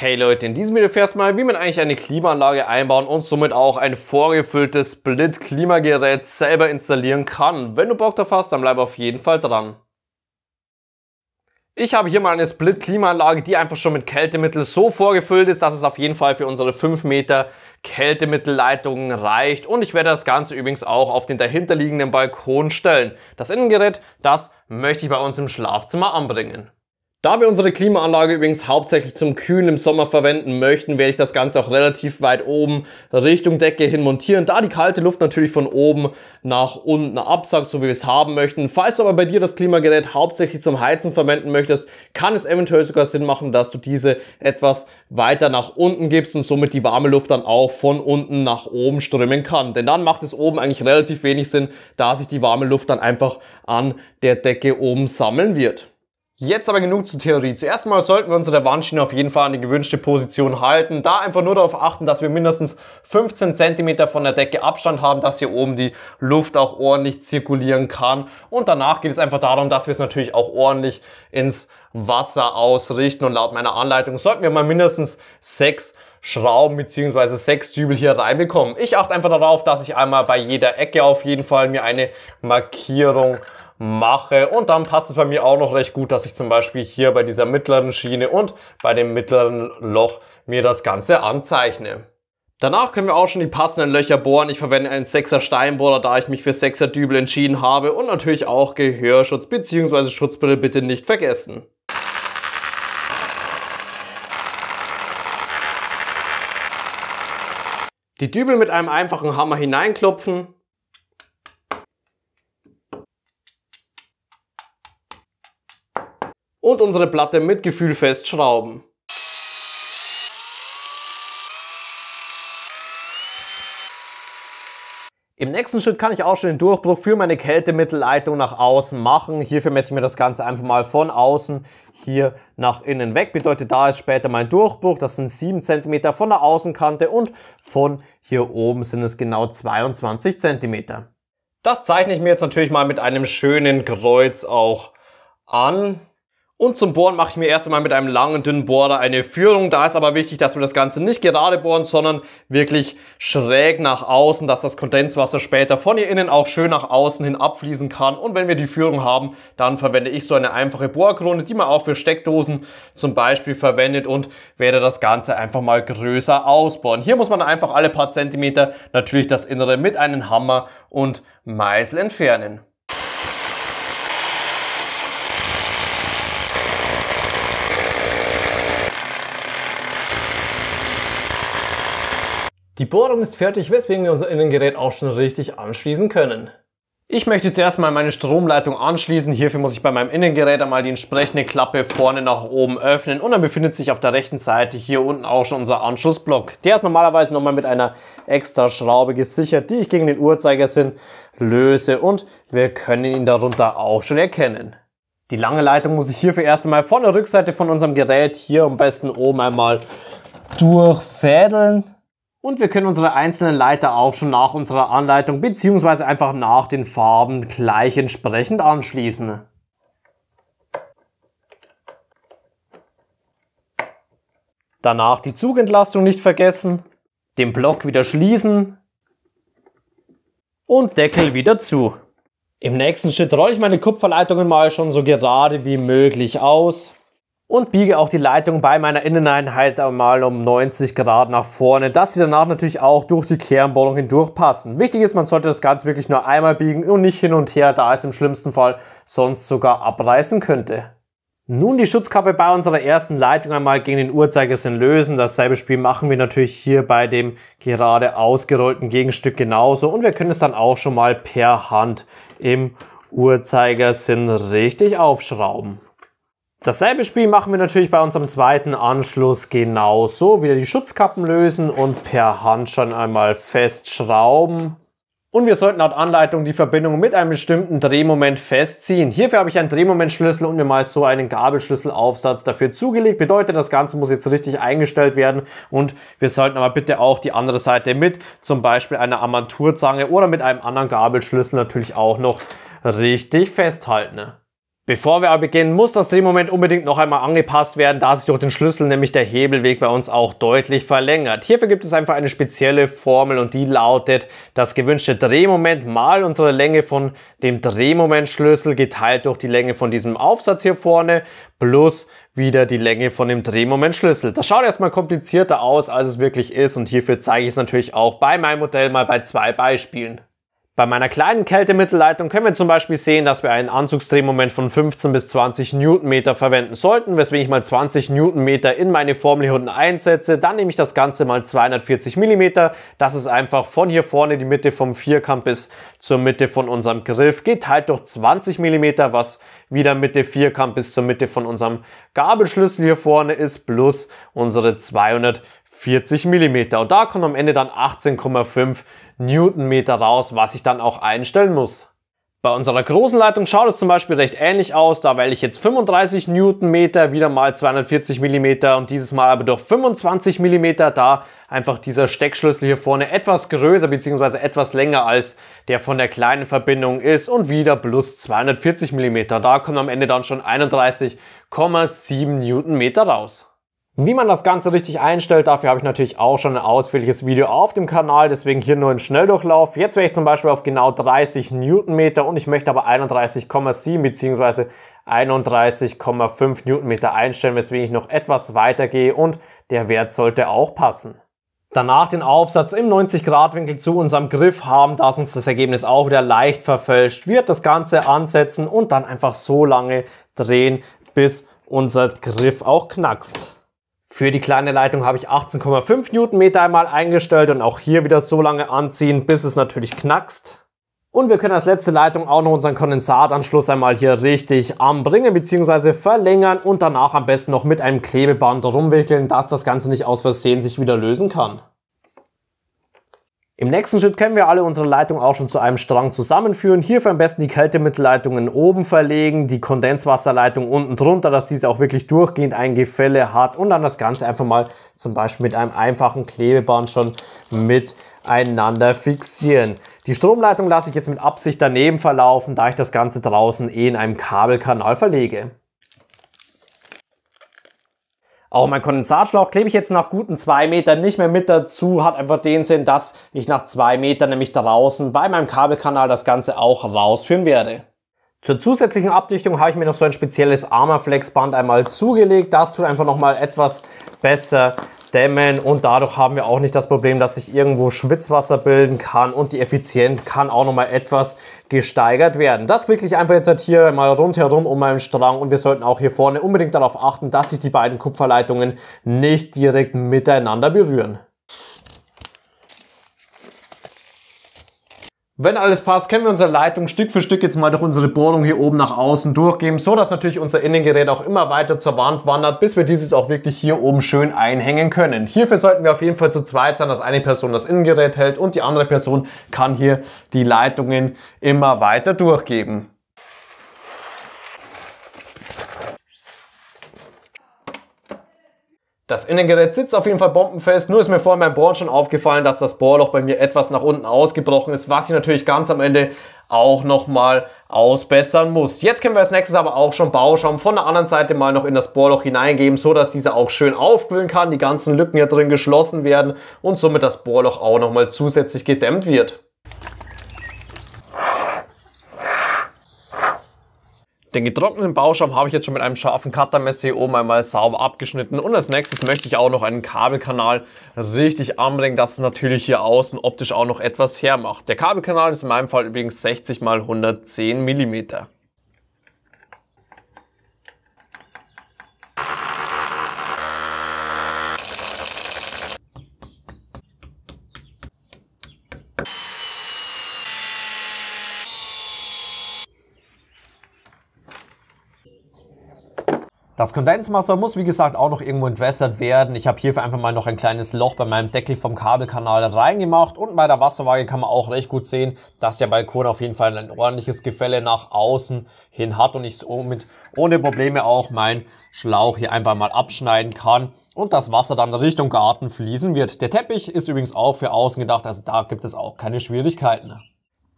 Hey Leute, in diesem Video fährst du mal, wie man eigentlich eine Klimaanlage einbauen und somit auch ein vorgefülltes Split-Klimagerät selber installieren kann. Wenn du Bock drauf hast, dann bleib auf jeden Fall dran. Ich habe hier mal eine Split-Klimaanlage, die einfach schon mit Kältemittel so vorgefüllt ist, dass es auf jeden Fall für unsere 5 Meter Kältemittelleitungen reicht. Und ich werde das Ganze übrigens auch auf den dahinterliegenden Balkon stellen. Das Innengerät, das möchte ich bei uns im Schlafzimmer anbringen. Da wir unsere Klimaanlage übrigens hauptsächlich zum Kühlen im Sommer verwenden möchten, werde ich das Ganze auch relativ weit oben Richtung Decke hin montieren, da die kalte Luft natürlich von oben nach unten absackt, so wie wir es haben möchten. Falls du aber bei dir das Klimagerät hauptsächlich zum Heizen verwenden möchtest, kann es eventuell sogar Sinn machen, dass du diese etwas weiter nach unten gibst und somit die warme Luft dann auch von unten nach oben strömen kann. Denn dann macht es oben eigentlich relativ wenig Sinn, da sich die warme Luft dann einfach an der Decke oben sammeln wird. Jetzt aber genug zur Theorie. Zuerst mal sollten wir unsere Wandschiene auf jeden Fall an die gewünschte Position halten. Da einfach nur darauf achten, dass wir mindestens 15 cm von der Decke Abstand haben, dass hier oben die Luft auch ordentlich zirkulieren kann. Und danach geht es einfach darum, dass wir es natürlich auch ordentlich ins Wasser ausrichten. Und laut meiner Anleitung sollten wir mal mindestens sechs Schrauben bzw. sechs Dübel hier reinbekommen. Ich achte einfach darauf, dass ich einmal bei jeder Ecke auf jeden Fall mir eine Markierung mache. Und dann passt es bei mir auch noch recht gut, dass ich zum Beispiel hier bei dieser mittleren Schiene und bei dem mittleren Loch mir das Ganze anzeichne. Danach können wir auch schon die passenden Löcher bohren. Ich verwende einen 6er Steinbohrer, da ich mich für 6er Dübel entschieden habe und natürlich auch Gehörschutz bzw. Schutzbrille bitte nicht vergessen. Die Dübel mit einem einfachen Hammer hineinklopfen und unsere Platte mit Gefühl festschrauben. Im nächsten Schritt kann ich auch schon den Durchbruch für meine Kältemittelleitung nach außen machen. Hierfür messe ich mir das Ganze einfach mal von außen hier nach innen weg. Bedeutet, da ist später mein Durchbruch. Das sind 7 cm von der Außenkante und von hier oben sind es genau 22 cm. Das zeichne ich mir jetzt natürlich mal mit einem schönen Kreuz auch an. Und zum Bohren mache ich mir erst einmal mit einem langen, dünnen Bohrer eine Führung. Da ist aber wichtig, dass wir das Ganze nicht gerade bohren, sondern wirklich schräg nach außen, dass das Kondenswasser später von hier innen auch schön nach außen hin abfließen kann. Und wenn wir die Führung haben, dann verwende ich so eine einfache Bohrkrone, die man auch für Steckdosen zum Beispiel verwendet und werde das Ganze einfach mal größer ausbohren. Hier muss man einfach alle paar Zentimeter natürlich das Innere mit einem Hammer und Meißel entfernen. Die Bohrung ist fertig, weswegen wir unser Innengerät auch schon richtig anschließen können. Ich möchte zuerst mal meine Stromleitung anschließen. Hierfür muss ich bei meinem Innengerät einmal die entsprechende Klappe vorne nach oben öffnen und dann befindet sich auf der rechten Seite hier unten auch schon unser Anschlussblock. Der ist normalerweise nochmal mit einer extra Schraube gesichert, die ich gegen den Uhrzeigersinn löse und wir können ihn darunter auch schon erkennen. Die lange Leitung muss ich hierfür erst einmal von der Rückseite von unserem Gerät hier am besten oben einmal durchfädeln und wir können unsere einzelnen Leiter auch schon nach unserer Anleitung bzw. einfach nach den Farben gleich entsprechend anschließen. Danach die Zugentlastung nicht vergessen, den Block wieder schließen und Deckel wieder zu. Im nächsten Schritt rolle ich meine Kupferleitungen mal schon so gerade wie möglich aus und biege auch die Leitung bei meiner Inneneinheit einmal um 90 Grad nach vorne, dass sie danach natürlich auch durch die Kernbohrung hindurch passen. Wichtig ist, man sollte das Ganze wirklich nur einmal biegen und nicht hin und her, da es im schlimmsten Fall sonst sogar abreißen könnte. Nun die Schutzkappe bei unserer ersten Leitung einmal gegen den Uhrzeigersinn lösen. Dasselbe Spiel machen wir natürlich hier bei dem gerade ausgerollten Gegenstück genauso. Und wir können es dann auch schon mal per Hand im Uhrzeigersinn richtig aufschrauben. Dasselbe Spiel machen wir natürlich bei unserem zweiten Anschluss genauso. Wieder die Schutzkappen lösen und per Hand schon einmal festschrauben. Und wir sollten laut Anleitung die Verbindung mit einem bestimmten Drehmoment festziehen. Hierfür habe ich einen Drehmomentschlüssel und mir mal so einen Gabelschlüsselaufsatz dafür zugelegt. Bedeutet, das Ganze muss jetzt richtig eingestellt werden und wir sollten aber bitte auch die andere Seite mit zum Beispiel einer Armaturzange oder mit einem anderen Gabelschlüssel natürlich auch noch richtig festhalten. Bevor wir aber beginnen, muss das Drehmoment unbedingt noch einmal angepasst werden, da sich durch den Schlüssel nämlich der Hebelweg bei uns auch deutlich verlängert. Hierfür gibt es einfach eine spezielle Formel und die lautet das gewünschte Drehmoment mal unsere Länge von dem Drehmomentschlüssel geteilt durch die Länge von diesem Aufsatz hier vorne plus wieder die Länge von dem Drehmomentschlüssel. Das schaut erstmal komplizierter aus, als es wirklich ist und hierfür zeige ich es natürlich auch bei meinem Modell mal bei zwei Beispielen. Bei meiner kleinen Kältemittelleitung können wir zum Beispiel sehen, dass wir einen Anzugsdrehmoment von 15 bis 20 Newtonmeter verwenden sollten, weswegen ich mal 20 Newtonmeter in meine Formel hier unten einsetze. Dann nehme ich das Ganze mal 240 mm. Das ist einfach von hier vorne die Mitte vom Vierkant bis zur Mitte von unserem Griff geteilt halt durch 20 mm, was wieder Mitte Vierkant bis zur Mitte von unserem Gabelschlüssel hier vorne ist, plus unsere 240 40 mm. Und da kommen am Ende dann 18,5 Newtonmeter raus, was ich dann auch einstellen muss. Bei unserer großen Leitung schaut es zum Beispiel recht ähnlich aus. Da wähle ich jetzt 35 Newtonmeter, wieder mal 240 mm und dieses Mal aber durch 25 mm, da einfach dieser Steckschlüssel hier vorne etwas größer bzw. etwas länger als der von der kleinen Verbindung ist und wieder plus 240 mm. Da kommen am Ende dann schon 31,7 Newtonmeter raus. Wie man das Ganze richtig einstellt, dafür habe ich natürlich auch schon ein ausführliches Video auf dem Kanal, deswegen hier nur ein Schnelldurchlauf. Jetzt wäre ich zum Beispiel auf genau 30 Newtonmeter und ich möchte aber 31,7 bzw. 31,5 Newtonmeter einstellen, weswegen ich noch etwas weiter gehe und der Wert sollte auch passen. Danach den Aufsatz im 90-Grad-Winkel zu unserem Griff haben, dass uns das Ergebnis auch wieder leicht verfälscht wird. Das Ganze ansetzen und dann einfach so lange drehen, bis unser Griff auch knackst. Für die kleine Leitung habe ich 18,5 Newtonmeter einmal eingestellt und auch hier wieder so lange anziehen, bis es natürlich knackst. Und wir können als letzte Leitung auch noch unseren Kondensatanschluss einmal hier richtig anbringen bzw. verlängern und danach am besten noch mit einem Klebeband rumwickeln, dass das Ganze nicht aus Versehen sich wieder lösen kann. Im nächsten Schritt können wir alle unsere Leitungen auch schon zu einem Strang zusammenführen. Hierfür am besten die Kältemittelleitungen oben verlegen, die Kondenswasserleitung unten drunter, dass diese auch wirklich durchgehend ein Gefälle hat und dann das Ganze einfach mal zum Beispiel mit einem einfachen Klebeband schon miteinander fixieren. Die Stromleitung lasse ich jetzt mit Absicht daneben verlaufen, da ich das Ganze draußen eh in einem Kabelkanal verlege. Auch mein Kondensatschlauch klebe ich jetzt nach guten zwei Metern nicht mehr mit dazu. Hat einfach den Sinn, dass ich nach zwei Metern nämlich draußen bei meinem Kabelkanal das Ganze auch rausführen werde. Zur zusätzlichen Abdichtung habe ich mir noch so ein spezielles Armaflex Band einmal zugelegt. Das tut einfach nochmal etwas besser dämmen und dadurch haben wir auch nicht das Problem, dass sich irgendwo Schwitzwasser bilden kann und die Effizienz kann auch nochmal etwas gesteigert werden. Das wirklich einfach jetzt halt hier mal rundherum um meinen Strang und wir sollten auch hier vorne unbedingt darauf achten, dass sich die beiden Kupferleitungen nicht direkt miteinander berühren. Wenn alles passt, können wir unsere Leitung Stück für Stück jetzt mal durch unsere Bohrung hier oben nach außen durchgeben, so dass natürlich unser Innengerät auch immer weiter zur Wand wandert, bis wir dieses auch wirklich hier oben schön einhängen können. Hierfür sollten wir auf jeden Fall zu zweit sein, dass eine Person das Innengerät hält und die andere Person kann hier die Leitungen immer weiter durchgeben. Das Innengerät sitzt auf jeden Fall bombenfest, nur ist mir vorhin beim Bohren schon aufgefallen, dass das Bohrloch bei mir etwas nach unten ausgebrochen ist, was ich natürlich ganz am Ende auch nochmal ausbessern muss. Jetzt können wir als nächstes aber auch schon Bauschaum von der anderen Seite mal noch in das Bohrloch hineingeben, so dass dieser auch schön aufquillen kann, die ganzen Lücken hier drin geschlossen werden und somit das Bohrloch auch nochmal zusätzlich gedämmt wird. Den getrockneten Bauschaum habe ich jetzt schon mit einem scharfen Cuttermesser hier oben einmal sauber abgeschnitten. Und als nächstes möchte ich auch noch einen Kabelkanal richtig anbringen, dass es natürlich hier außen optisch auch noch etwas hermacht. Der Kabelkanal ist in meinem Fall übrigens 60 x 110 mm. Das Kondenswasser muss wie gesagt auch noch irgendwo entwässert werden. Ich habe hierfür einfach mal noch ein kleines Loch bei meinem Deckel vom Kabelkanal reingemacht und bei der Wasserwaage kann man auch recht gut sehen, dass der Balkon auf jeden Fall ein ordentliches Gefälle nach außen hin hat und ich somit ohne Probleme auch meinen Schlauch hier einfach mal abschneiden kann und das Wasser dann Richtung Garten fließen wird. Der Teppich ist übrigens auch für außen gedacht, also da gibt es auch keine Schwierigkeiten.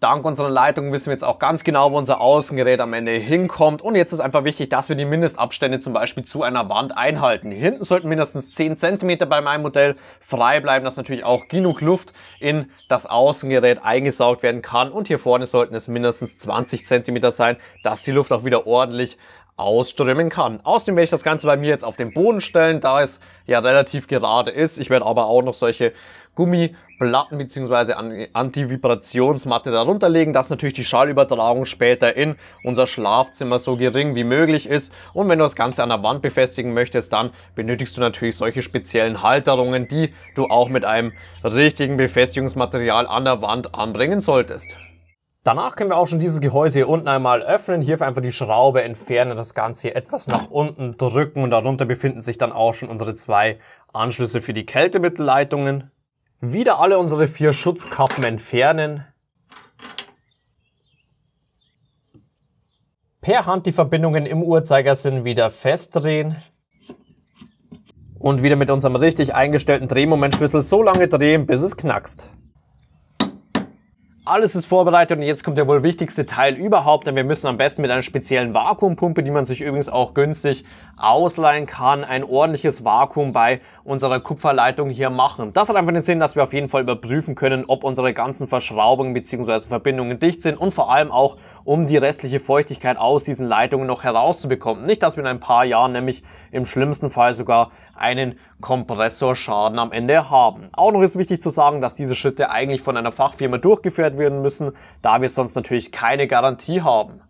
Dank unserer Leitung wissen wir jetzt auch ganz genau, wo unser Außengerät am Ende hinkommt. Und jetzt ist einfach wichtig, dass wir die Mindestabstände zum Beispiel zu einer Wand einhalten. Hinten sollten mindestens 10 cm bei meinem Modell frei bleiben, dass natürlich auch genug Luft in das Außengerät eingesaugt werden kann. Und hier vorne sollten es mindestens 20 cm sein, dass die Luft auch wieder ordentlich ausströmen kann. Außerdem werde ich das Ganze bei mir jetzt auf den Boden stellen, da es ja relativ gerade ist. Ich werde aber auch noch solche Gummiplatten bzw. Antivibrationsmatte darunter legen, dass natürlich die Schallübertragung später in unser Schlafzimmer so gering wie möglich ist. Und wenn du das Ganze an der Wand befestigen möchtest, dann benötigst du natürlich solche speziellen Halterungen, die du auch mit einem richtigen Befestigungsmaterial an der Wand anbringen solltest. Danach können wir auch schon dieses Gehäuse hier unten einmal öffnen, hier einfach die Schraube entfernen, das Ganze hier etwas nach unten drücken und darunter befinden sich dann auch schon unsere zwei Anschlüsse für die Kältemittelleitungen. Wieder alle unsere vier Schutzkappen entfernen. Per Hand die Verbindungen im Uhrzeigersinn wieder festdrehen. Und wieder mit unserem richtig eingestellten Drehmomentschlüssel so lange drehen, bis es knackst. Alles ist vorbereitet und jetzt kommt der wohl wichtigste Teil überhaupt, denn wir müssen am besten mit einer speziellen Vakuumpumpe, die man sich übrigens auch günstig ausleihen kann, ein ordentliches Vakuum bei unserer Kupferleitung hier machen. Das hat einfach den Sinn, dass wir auf jeden Fall überprüfen können, ob unsere ganzen Verschraubungen bzw. Verbindungen dicht sind und vor allem auch, um die restliche Feuchtigkeit aus diesen Leitungen noch herauszubekommen. Nicht, dass wir in ein paar Jahren nämlich im schlimmsten Fall sogar einen Kompressorschaden am Ende haben. Auch noch ist wichtig zu sagen, dass diese Schritte eigentlich von einer Fachfirma durchgeführt werden müssen, da wir sonst natürlich keine Garantie haben.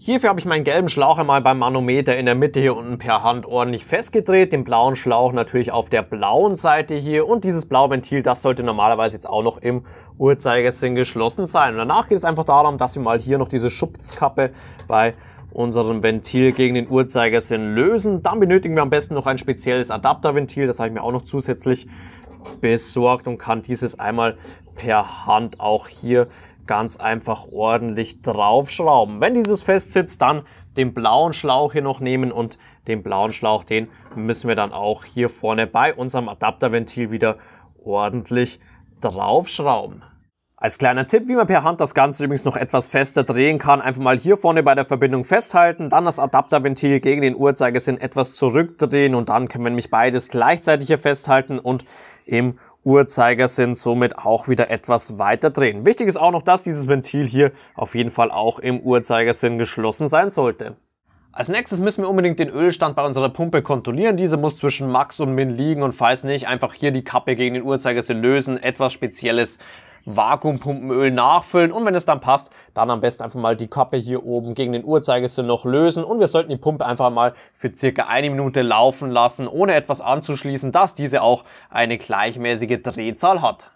Hierfür habe ich meinen gelben Schlauch einmal beim Manometer in der Mitte hier unten per Hand ordentlich festgedreht, den blauen Schlauch natürlich auf der blauen Seite hier und dieses blaue Ventil, das sollte normalerweise jetzt auch noch im Uhrzeigersinn geschlossen sein. Und danach geht es einfach darum, dass wir mal hier noch diese Schubskappe bei unserem Ventil gegen den Uhrzeigersinn lösen. Dann benötigen wir am besten noch ein spezielles Adapterventil, das habe ich mir auch noch zusätzlich besorgt und kann dieses einmal per Hand auch hier ganz einfach ordentlich draufschrauben. Wenn dieses fest sitzt, dann den blauen Schlauch hier noch nehmen und den blauen Schlauch, den müssen wir dann auch hier vorne bei unserem Adapterventil wieder ordentlich draufschrauben. Als kleiner Tipp, wie man per Hand das Ganze übrigens noch etwas fester drehen kann, einfach mal hier vorne bei der Verbindung festhalten, dann das Adapterventil gegen den Uhrzeigersinn etwas zurückdrehen und dann können wir nämlich beides gleichzeitig hier festhalten und im Uhrzeigersinn somit auch wieder etwas weiter drehen. Wichtig ist auch noch, dass dieses Ventil hier auf jeden Fall auch im Uhrzeigersinn geschlossen sein sollte. Als nächstes müssen wir unbedingt den Ölstand bei unserer Pumpe kontrollieren. Diese muss zwischen Max und Min liegen und falls nicht, einfach hier die Kappe gegen den Uhrzeigersinn lösen. Etwas Spezielles Vakuumpumpenöl nachfüllen und wenn es dann passt, dann am besten einfach mal die Kappe hier oben gegen den Uhrzeigersinn noch lösen und wir sollten die Pumpe einfach mal für circa eine Minute laufen lassen, ohne etwas anzuschließen, dass diese auch eine gleichmäßige Drehzahl hat.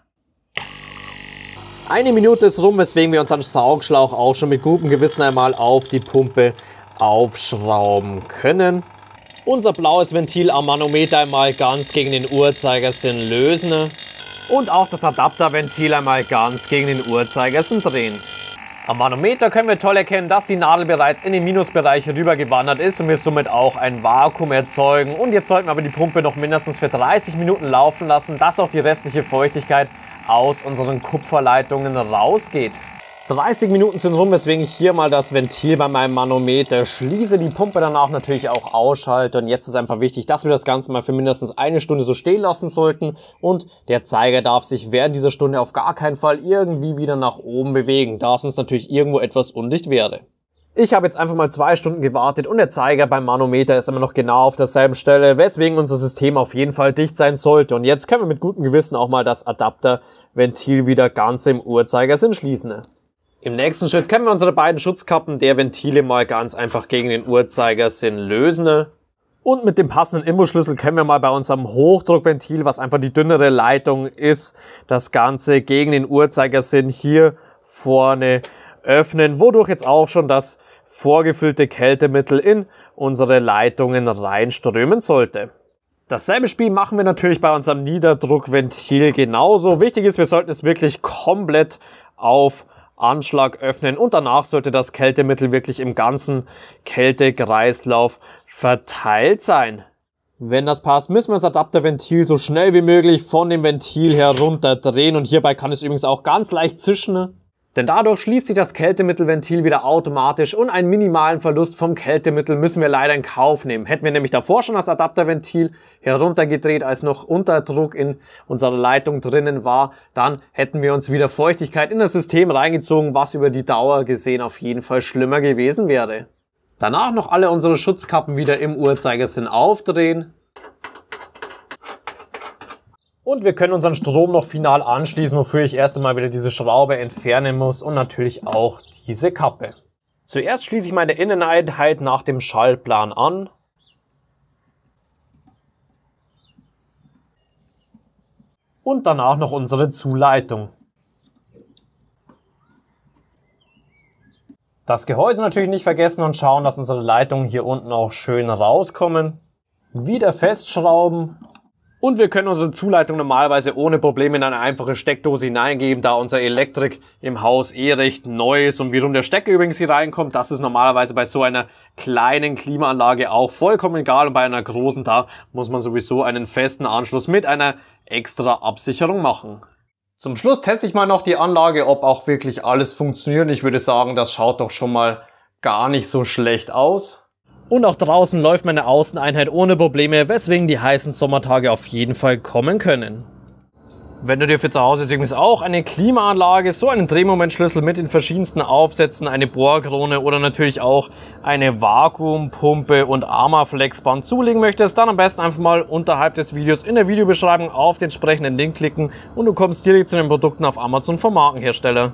Eine Minute ist rum, weswegen wir unseren Saugschlauch auch schon mit gutem Gewissen einmal auf die Pumpe aufschrauben können. Unser blaues Ventil am Manometer einmal ganz gegen den Uhrzeigersinn lösen und auch das Adapterventil einmal ganz gegen den Uhrzeigersinn drehen. Am Manometer können wir toll erkennen, dass die Nadel bereits in den Minusbereich rübergewandert ist und wir somit auch ein Vakuum erzeugen. Und jetzt sollten wir aber die Pumpe noch mindestens für 30 Minuten laufen lassen, dass auch die restliche Feuchtigkeit aus unseren Kupferleitungen rausgeht. 30 Minuten sind rum, weswegen ich hier mal das Ventil bei meinem Manometer schließe, die Pumpe danach natürlich auch ausschalte und jetzt ist einfach wichtig, dass wir das Ganze mal für mindestens eine Stunde so stehen lassen sollten und der Zeiger darf sich während dieser Stunde auf gar keinen Fall irgendwie wieder nach oben bewegen, da es uns natürlich irgendwo etwas undicht werde. Ich habe jetzt einfach mal zwei Stunden gewartet und der Zeiger beim Manometer ist immer noch genau auf derselben Stelle, weswegen unser System auf jeden Fall dicht sein sollte. Und jetzt können wir mit gutem Gewissen auch mal das Adapterventil wieder ganz im Uhrzeigersinn schließen. Im nächsten Schritt können wir unsere beiden Schutzkappen der Ventile mal ganz einfach gegen den Uhrzeigersinn lösen. Ne? Und mit dem passenden Imbusschlüssel können wir mal bei unserem Hochdruckventil, was einfach die dünnere Leitung ist, das Ganze gegen den Uhrzeigersinn hier vorne öffnen, wodurch jetzt auch schon das vorgefüllte Kältemittel in unsere Leitungen reinströmen sollte. Dasselbe Spiel machen wir natürlich bei unserem Niederdruckventil genauso. Wichtig ist, wir sollten es wirklich komplett auf Anschlag öffnen und danach sollte das Kältemittel wirklich im ganzen Kältekreislauf verteilt sein. Wenn das passt, müssen wir das Adapterventil so schnell wie möglich von dem Ventil herunterdrehen und hierbei kann es übrigens auch ganz leicht zischen. Ne? Denn dadurch schließt sich das Kältemittelventil wieder automatisch und einen minimalen Verlust vom Kältemittel müssen wir leider in Kauf nehmen. Hätten wir nämlich davor schon das Adapterventil heruntergedreht, als noch Unterdruck in unserer Leitung drinnen war, dann hätten wir uns wieder Feuchtigkeit in das System reingezogen, was über die Dauer gesehen auf jeden Fall schlimmer gewesen wäre. Danach noch alle unsere Schutzkappen wieder im Uhrzeigersinn aufdrehen und wir können unseren Strom noch final anschließen, wofür ich erst einmal wieder diese Schraube entfernen muss und natürlich auch diese Kappe. Zuerst schließe ich meine Inneneinheit nach dem Schallplan an. Und danach noch unsere Zuleitung. Das Gehäuse natürlich nicht vergessen und schauen, dass unsere Leitungen hier unten auch schön rauskommen. Wieder festschrauben und wir können unsere Zuleitung normalerweise ohne Probleme in eine einfache Steckdose hineingeben, da unser Elektrik im Haus eh recht neu ist. Und wie rum der Stecker übrigens hier reinkommt, das ist normalerweise bei so einer kleinen Klimaanlage auch vollkommen egal. Und bei einer großen, da muss man sowieso einen festen Anschluss mit einer extra Absicherung machen. Zum Schluss teste ich mal noch die Anlage, ob auch wirklich alles funktioniert. Ich würde sagen, das schaut doch schon mal gar nicht so schlecht aus. Und auch draußen läuft meine Außeneinheit ohne Probleme, weswegen die heißen Sommertage auf jeden Fall kommen können. Wenn du dir für zu Hause übrigens auch eine Klimaanlage, so einen Drehmomentschlüssel mit den verschiedensten Aufsätzen, eine Bohrkrone oder natürlich auch eine Vakuumpumpe und Armaflexband zulegen möchtest, dann am besten einfach mal unterhalb des Videos in der Videobeschreibung auf den entsprechenden Link klicken und du kommst direkt zu den Produkten auf Amazon vom Markenhersteller.